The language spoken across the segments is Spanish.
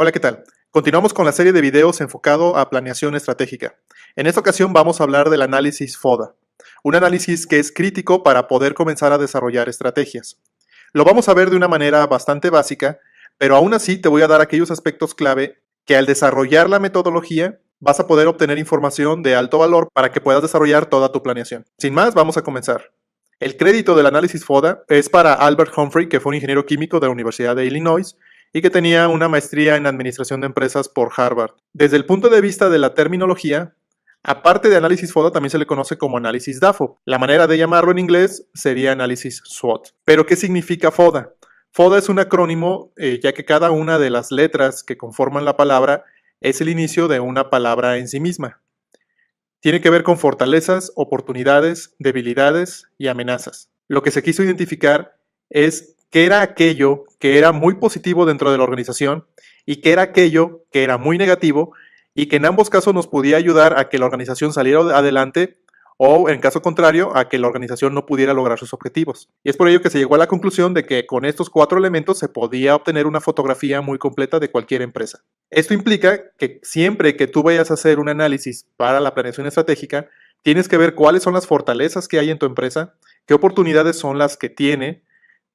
Hola, ¿qué tal? Continuamos con la serie de videos enfocado a planeación estratégica. En esta ocasión vamos a hablar del análisis FODA, un análisis que es crítico para poder comenzar a desarrollar estrategias. Lo vamos a ver de una manera bastante básica, pero aún así te voy a dar aquellos aspectos clave que al desarrollar la metodología vas a poder obtener información de alto valor para que puedas desarrollar toda tu planeación. Sin más, vamos a comenzar. El crédito del análisis FODA es para Albert Humphrey, que fue un ingeniero químico de la Universidad de Illinois, y que tenía una maestría en administración de empresas por Harvard. Desde el punto de vista de la terminología, aparte de análisis FODA también se le conoce como análisis DAFO. La manera de llamarlo en inglés sería análisis SWOT. Pero ¿qué significa FODA? FODA es un acrónimo eh, ya que cada una de las letras que conforman la palabra es el inicio de una palabra en sí misma. Tiene que ver con fortalezas, oportunidades, debilidades y amenazas. Lo que se quiso identificar es qué era aquello que era muy positivo dentro de la organización y qué era aquello que era muy negativo y que en ambos casos nos podía ayudar a que la organización saliera adelante o en caso contrario a que la organización no pudiera lograr sus objetivos. Y es por ello que se llegó a la conclusión de que con estos cuatro elementos se podía obtener una fotografía muy completa de cualquier empresa. Esto implica que siempre que tú vayas a hacer un análisis para la planeación estratégica, tienes que ver cuáles son las fortalezas que hay en tu empresa, qué oportunidades son las que tiene,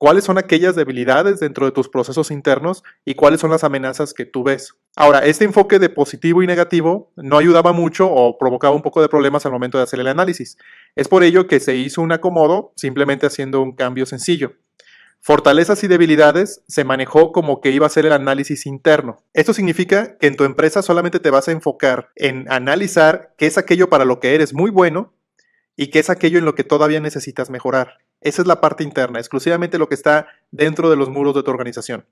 cuáles son aquellas debilidades dentro de tus procesos internos y cuáles son las amenazas que tú ves. Ahora, este enfoque de positivo y negativo no ayudaba mucho o provocaba un poco de problemas al momento de hacer el análisis. Es por ello que se hizo un acomodo simplemente haciendo un cambio sencillo. Fortalezas y debilidades se manejó como que iba a ser el análisis interno. Esto significa que en tu empresa solamente te vas a enfocar en analizar qué es aquello para lo que eres muy bueno y qué es aquello en lo que todavía necesitas mejorar. Esa es la parte interna, exclusivamente lo que está dentro de los muros de tu organización.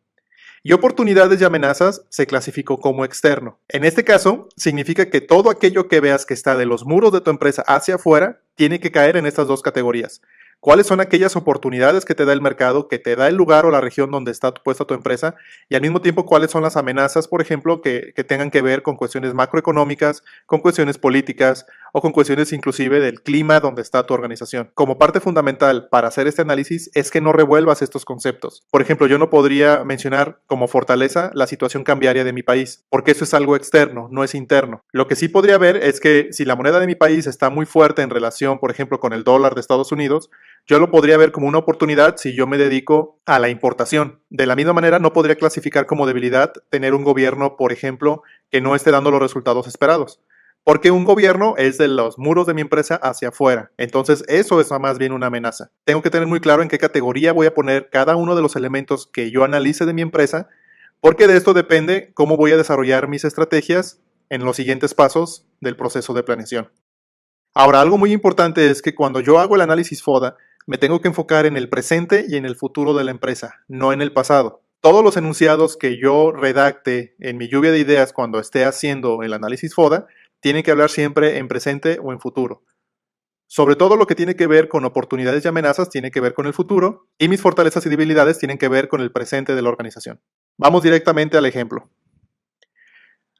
Y oportunidades y amenazas se clasificó como externo. En este caso, significa que todo aquello que veas que está de los muros de tu empresa hacia afuera tiene que caer en estas dos categorías. ¿Cuáles son aquellas oportunidades que te da el mercado, que te da el lugar o la región donde está puesta tu empresa? Y al mismo tiempo, ¿cuáles son las amenazas, por ejemplo, que, que tengan que ver con cuestiones macroeconómicas, con cuestiones políticas, o con cuestiones inclusive del clima donde está tu organización. Como parte fundamental para hacer este análisis es que no revuelvas estos conceptos. Por ejemplo, yo no podría mencionar como fortaleza la situación cambiaria de mi país, porque eso es algo externo, no es interno. Lo que sí podría ver es que si la moneda de mi país está muy fuerte en relación, por ejemplo, con el dólar de Estados Unidos, yo lo podría ver como una oportunidad si yo me dedico a la importación. De la misma manera, no podría clasificar como debilidad tener un gobierno, por ejemplo, que no esté dando los resultados esperados. Porque un gobierno es de los muros de mi empresa hacia afuera. Entonces eso es más bien una amenaza. Tengo que tener muy claro en qué categoría voy a poner cada uno de los elementos que yo analice de mi empresa, porque de esto depende cómo voy a desarrollar mis estrategias en los siguientes pasos del proceso de planeación. Ahora, algo muy importante es que cuando yo hago el análisis FODA, me tengo que enfocar en el presente y en el futuro de la empresa, no en el pasado. Todos los enunciados que yo redacte en mi lluvia de ideas cuando esté haciendo el análisis FODA tienen que hablar siempre en presente o en futuro. Sobre todo lo que tiene que ver con oportunidades y amenazas tiene que ver con el futuro y mis fortalezas y debilidades tienen que ver con el presente de la organización. Vamos directamente al ejemplo.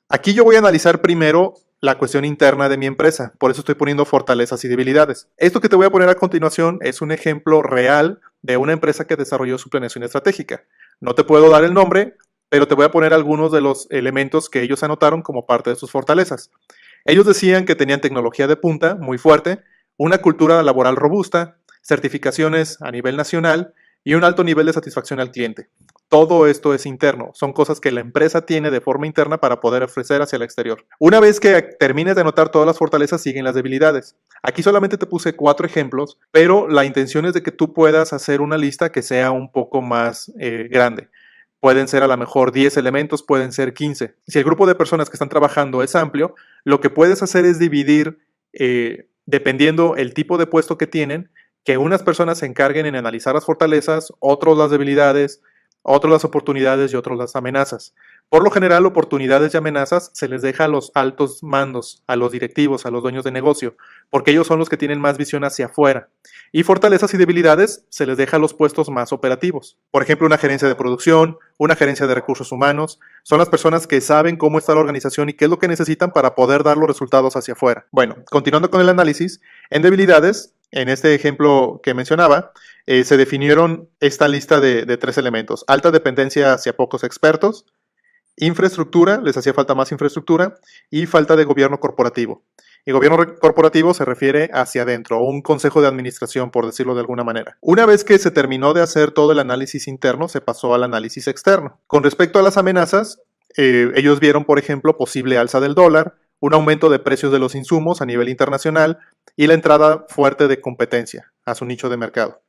Aquí yo voy a analizar primero la cuestión interna de mi empresa, por eso estoy poniendo fortalezas y debilidades. Esto que te voy a poner a continuación es un ejemplo real de una empresa que desarrolló su planeación estratégica. No te puedo dar el nombre, pero te voy a poner algunos de los elementos que ellos anotaron como parte de sus fortalezas. Ellos decían que tenían tecnología de punta muy fuerte, una cultura laboral robusta, certificaciones a nivel nacional y un alto nivel de satisfacción al cliente. Todo esto es interno, son cosas que la empresa tiene de forma interna para poder ofrecer hacia el exterior. Una vez que termines de anotar todas las fortalezas, siguen las debilidades. Aquí solamente te puse cuatro ejemplos, pero la intención es de que tú puedas hacer una lista que sea un poco más eh, grande. Pueden ser a lo mejor 10 elementos, pueden ser 15. Si el grupo de personas que están trabajando es amplio, lo que puedes hacer es dividir, eh, dependiendo el tipo de puesto que tienen, que unas personas se encarguen en analizar las fortalezas, otros las debilidades, otros las oportunidades y otros las amenazas. Por lo general, oportunidades y amenazas se les deja a los altos mandos, a los directivos, a los dueños de negocio, porque ellos son los que tienen más visión hacia afuera. Y fortalezas y debilidades se les deja a los puestos más operativos. Por ejemplo, una gerencia de producción, una gerencia de recursos humanos, son las personas que saben cómo está la organización y qué es lo que necesitan para poder dar los resultados hacia afuera. Bueno, continuando con el análisis, en debilidades en este ejemplo que mencionaba, eh, se definieron esta lista de, tres elementos. Alta dependencia hacia pocos expertos, infraestructura, les hacía falta más infraestructura, y falta de gobierno corporativo. Y gobierno corporativo se refiere hacia adentro, un consejo de administración, por decirlo de alguna manera. Una vez que se terminó de hacer todo el análisis interno, se pasó al análisis externo. Con respecto a las amenazas, eh, ellos vieron, por ejemplo, posible alza del dólar, un aumento de precios de los insumos a nivel internacional, y la entrada fuerte de competencia a su nicho de mercado.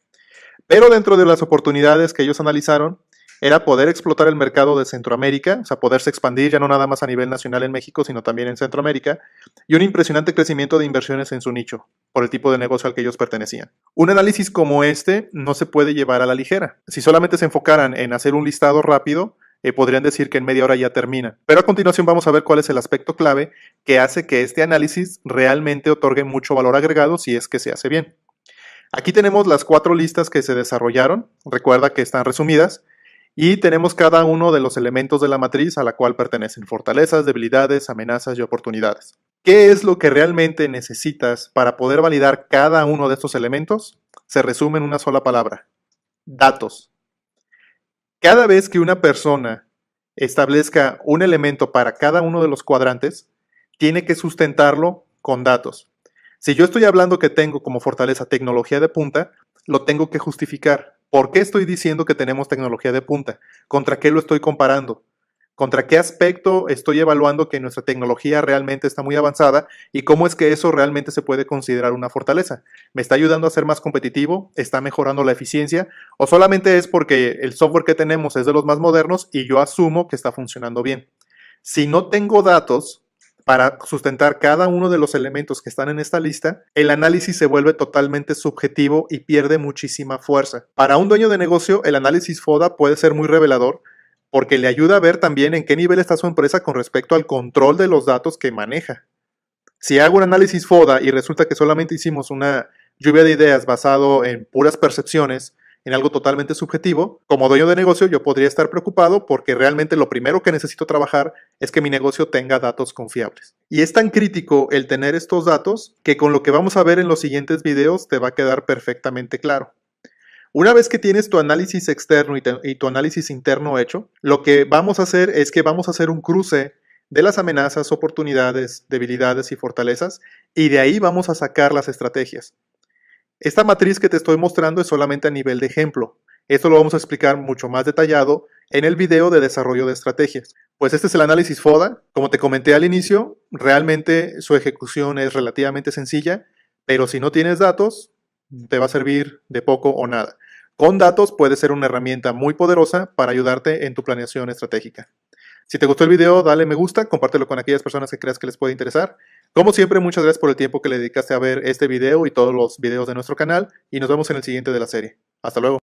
Pero dentro de las oportunidades que ellos analizaron, era poder explotar el mercado de Centroamérica, o sea, poderse expandir ya no nada más a nivel nacional en México, sino también en Centroamérica, y un impresionante crecimiento de inversiones en su nicho, por el tipo de negocio al que ellos pertenecían. Un análisis como este no se puede llevar a la ligera. Si solamente se enfocaran en hacer un listado rápido, eh, podrían decir que en media hora ya termina. Pero a continuación vamos a ver cuál es el aspecto clave que hace que este análisis realmente otorgue mucho valor agregado si es que se hace bien. Aquí tenemos las cuatro listas que se desarrollaron, recuerda que están resumidas, y tenemos cada uno de los elementos de la matriz a la cual pertenecen fortalezas, debilidades, amenazas y oportunidades. ¿Qué es lo que realmente necesitas para poder validar cada uno de estos elementos? Se resume en una sola palabra, datos. Cada vez que una persona establezca un elemento para cada uno de los cuadrantes, tiene que sustentarlo con datos. Si yo estoy hablando que tengo como fortaleza tecnología de punta, lo tengo que justificar. ¿Por qué estoy diciendo que tenemos tecnología de punta? ¿Contra qué lo estoy comparando? contra qué aspecto estoy evaluando que nuestra tecnología realmente está muy avanzada y cómo es que eso realmente se puede considerar una fortaleza. ¿Me está ayudando a ser más competitivo? ¿Está mejorando la eficiencia? ¿O solamente es porque el software que tenemos es de los más modernos y yo asumo que está funcionando bien? Si no tengo datos para sustentar cada uno de los elementos que están en esta lista, el análisis se vuelve totalmente subjetivo y pierde muchísima fuerza. Para un dueño de negocio, el análisis FODA puede ser muy revelador porque le ayuda a ver también en qué nivel está su empresa con respecto al control de los datos que maneja. Si hago un análisis FODA y resulta que solamente hicimos una lluvia de ideas basado en puras percepciones, en algo totalmente subjetivo, como dueño de negocio yo podría estar preocupado porque realmente lo primero que necesito trabajar es que mi negocio tenga datos confiables. Y es tan crítico el tener estos datos que con lo que vamos a ver en los siguientes videos te va a quedar perfectamente claro. Una vez que tienes tu análisis externo y, tu análisis interno hecho, lo que vamos a hacer es que vamos a hacer un cruce de las amenazas, oportunidades, debilidades y fortalezas, y de ahí vamos a sacar las estrategias. Esta matriz que te estoy mostrando es solamente a nivel de ejemplo. Esto lo vamos a explicar mucho más detallado en el video de desarrollo de estrategias. Pues este es el análisis FODA. Como te comenté al inicio, realmente su ejecución es relativamente sencilla, pero si no tienes datos, te va a servir de poco o nada con datos puede ser una herramienta muy poderosa para ayudarte en tu planeación estratégica. Si te gustó el video, dale me gusta, compártelo con aquellas personas que creas que les puede interesar. Como siempre, muchas gracias por el tiempo que le dedicaste a ver este video y todos los videos de nuestro canal y nos vemos en el siguiente de la serie. Hasta luego.